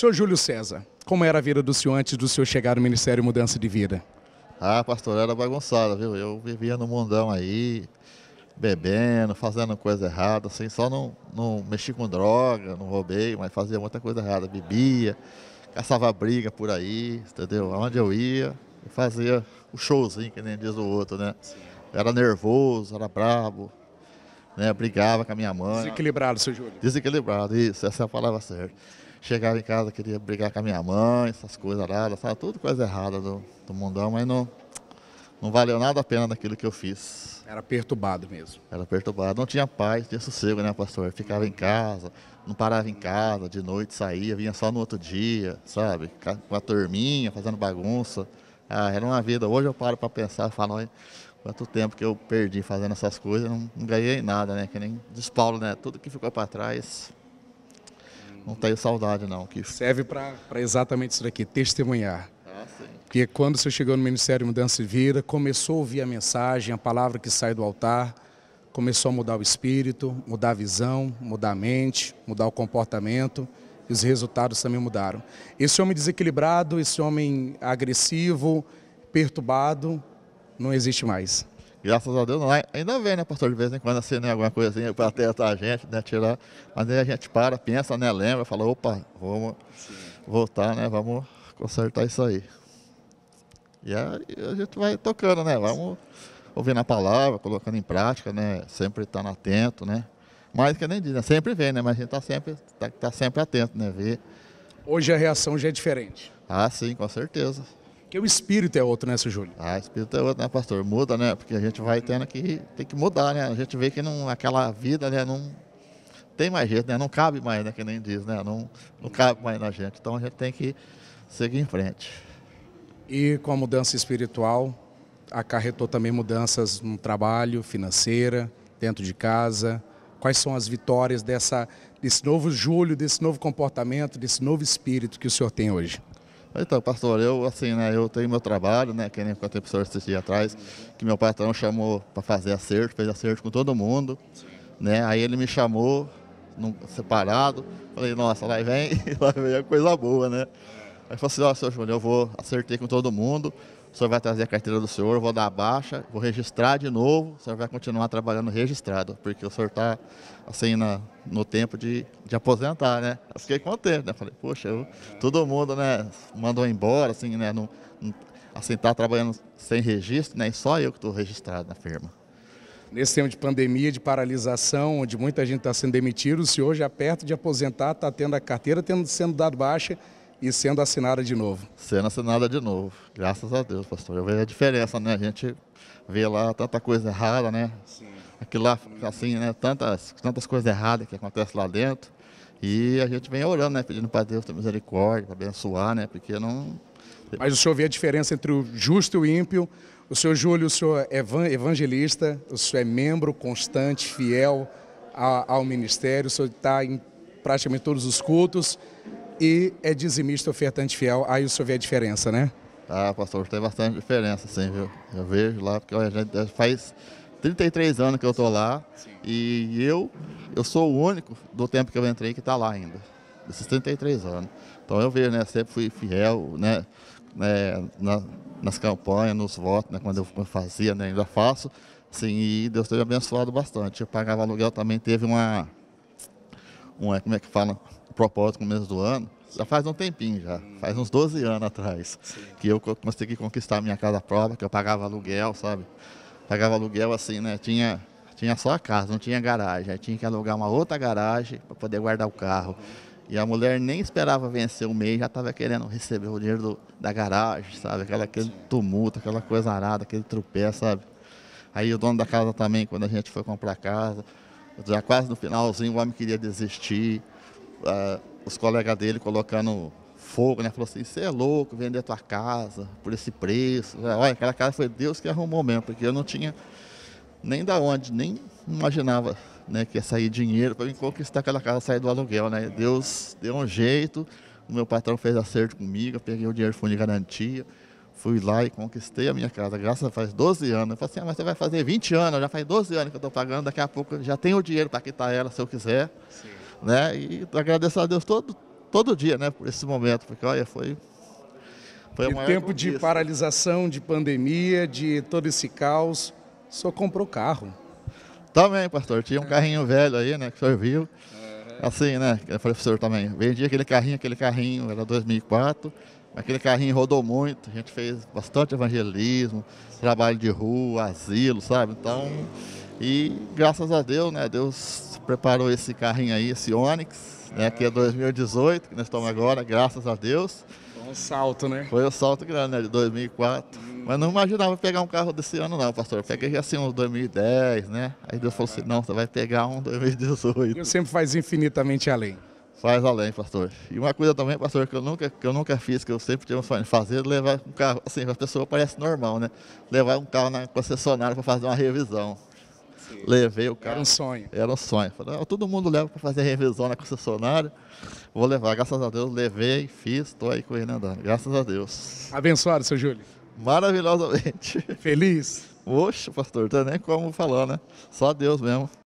Senhor Júlio César, como era a vida do senhor antes do senhor chegar no Ministério Mudança de Vida? Ah, pastor, era bagunçada, viu? Eu vivia no mundão aí, bebendo, fazendo coisa errada, assim, só não, não mexi com droga, não roubei, mas fazia muita coisa errada. Bebia, caçava briga por aí, entendeu? Aonde eu ia, eu fazia o showzinho, que nem diz o outro, né? Era nervoso, era brabo, né? Brigava com a minha mãe. Desequilibrado, seu Júlio. Desequilibrado, isso, essa é a palavra certa. Chegava em casa, queria brigar com a minha mãe, essas coisas lá, sabe? Tudo coisa errada do, do mundão, mas não, não valeu nada a pena daquilo que eu fiz. Era perturbado mesmo. Era perturbado. Não tinha paz, tinha sossego, né, pastor? Ficava em casa, não parava em casa, de noite saía, vinha só no outro dia, sabe? Com a turminha, fazendo bagunça. Ah, era uma vida. Hoje eu paro para pensar e falo, olha Quanto tempo que eu perdi fazendo essas coisas, não, não ganhei nada, né? Que nem diz Paulo, né? Tudo que ficou para trás, não tenho saudade não. Que... Serve para exatamente isso daqui, testemunhar. Ah, Porque quando você chegou no Ministério Mudança e Vida, começou a ouvir a mensagem, a palavra que sai do altar, começou a mudar o espírito, mudar a visão, mudar a mente, mudar o comportamento e os resultados também mudaram. Esse homem desequilibrado, esse homem agressivo, perturbado, não existe mais. Graças a Deus, não. ainda vem, né, pastor? De vez em quando assim, né, alguma coisinha assim, para atentar a gente, né, tirar. Mas aí a gente para, pensa, né, lembra, fala, opa, vamos voltar, né, vamos consertar isso aí. E a gente vai tocando, né, vamos ouvindo a palavra, colocando em prática, né, sempre estando tá atento, né. Mas que nem diz, né, sempre vem, né, mas a gente está sempre, tá, tá sempre atento, né, ver. Hoje a reação já é diferente. Ah, sim, com certeza. Porque o espírito é outro, né, seu Júlio? Ah, espírito é outro, né, pastor? Muda, né? Porque a gente vai tendo que, tem que mudar, né? A gente vê que não, aquela vida, né, não tem mais jeito, né? Não cabe mais, né, que nem diz, né? Não, não cabe mais na gente. Então a gente tem que seguir em frente. E com a mudança espiritual, acarretou também mudanças no trabalho, financeira, dentro de casa. Quais são as vitórias dessa, desse novo Júlio, desse novo comportamento, desse novo espírito que o senhor tem hoje? Então, pastor, eu assim, né, eu tenho meu trabalho, né, que nem contei para o senhor esses dias atrás, que meu patrão chamou para fazer acerto, fez acerto com todo mundo, né, aí ele me chamou num, separado, falei, nossa, lá vem, lá vem a coisa boa, né. Aí falou assim, ó, oh, senhor Júnior, eu vou acertei com todo mundo, o senhor vai trazer a carteira do senhor, vou dar a baixa, vou registrar de novo, o senhor vai continuar trabalhando registrado, porque o senhor está assim na, no tempo de, de aposentar, né? Eu fiquei contente, né? Falei, poxa, eu, todo mundo, né, mandou embora, assim, né? Não, assim, tá trabalhando sem registro, né? E só eu que estou registrado na firma. Nesse tempo de pandemia, de paralisação, onde muita gente está sendo demitida, o senhor já perto de aposentar, está tendo a carteira, tendo sendo dado baixa e sendo assinada de novo. Sendo assinada de novo, graças a Deus, pastor. Eu vejo a diferença, né? A gente vê lá tanta coisa errada, né? Sim. Aqui lá, assim, né? Tantas, tantas coisas erradas que acontecem lá dentro. E a gente vem orando, né? Pedindo para Deus ter misericórdia, para abençoar, né? Porque não. Mas o senhor vê a diferença entre o justo e o ímpio. O senhor Júlio, o senhor é evangelista, o senhor é membro constante, fiel ao ministério, o senhor está em praticamente todos os cultos e é dizimista ofertante fiel. Aí o senhor vê a diferença, né? Ah, pastor, tem bastante diferença, sim, viu? Eu vejo lá, porque a gente faz 33 anos que eu estou lá sim. e eu, eu sou o único do tempo que eu entrei que está lá ainda, esses 33 anos. Então eu vejo, né? Sempre fui fiel, né? né na, nas campanhas, nos votos, né? Quando eu fazia, né? Ainda faço. Sim, e Deus tem abençoado bastante. Eu pagava aluguel também, teve uma, uma como é que fala? propósito no começo do ano, já faz um tempinho já, hum. faz uns 12 anos atrás, que eu consegui conquistar minha casa própria, que eu pagava aluguel, sabe? Pagava aluguel assim, né? Tinha, tinha só a casa, não tinha garagem, aí tinha que alugar uma outra garagem para poder guardar o carro. E a mulher nem esperava vencer o mês, já estava querendo receber o dinheiro do, da garagem, sabe? Aquela, aquele tumulto, aquela coisa arada, aquele tropé, sabe? Aí o dono da casa também, quando a gente foi comprar a casa, já quase no finalzinho o homem queria desistir a, é, os colegas dele colocando fogo, né? Falou assim, você é louco vender a tua casa por esse preço. É, olha, aquela casa foi Deus que arrumou mesmo, porque eu não tinha nem da onde, nem imaginava né, que ia sair dinheiro para conquistar aquela casa, sair do aluguel, né? Deus deu um jeito, o meu patrão fez acerto comigo, eu peguei o dinheiro fundo de garantia, fui lá e conquistei a minha casa, graças a faz 12 anos. Eu falei assim, ah, mas você vai fazer 20 anos, já faz 12 anos que eu estou pagando, daqui a pouco já tenho o dinheiro para quitar ela se eu quiser. Sim né? E agradeço a Deus todo, todo dia, né? Por esse momento, porque olha, foi foi e tempo de paralisação, de pandemia, de todo esse caos, só comprou carro. Também, pastor. Tinha um é. carrinho velho aí, né? Que o senhor viu. Assim, né? Eu falei pro senhor também. Vendi aquele carrinho, aquele carrinho, era 2004. Aquele carrinho rodou muito. A gente fez bastante evangelismo, trabalho de rua, asilo, sabe? Então. E graças a Deus, né? Deus preparou esse carrinho aí, esse Onix, né? Que é 2018, que nós estamos agora, graças a Deus. Foi um salto, né? Foi um salto grande, né? De 2004. Hum. Mas não imaginava pegar um carro desse ano, não, pastor. Peguei assim um 2010, né? Aí Deus falou assim: não, você vai pegar um 2018. Deus sempre faz infinitamente além. Faz além, pastor. E uma coisa também, pastor, que eu nunca, que eu nunca fiz, que eu sempre tinha um sonho de fazer, levar um carro, assim, a pessoa parece normal, né? Levar um carro na concessionária para fazer uma revisão. Levei o carro. Era um sonho. Era um sonho. Falei, ah, todo mundo leva para fazer revisão na concessionária. Vou levar, graças a Deus, levei, fiz, estou aí com andando. Graças a Deus. Abençoado, seu Júlio. Maravilhosamente. Feliz. Oxe, pastor, não tem nem como falar, né? Só Deus mesmo.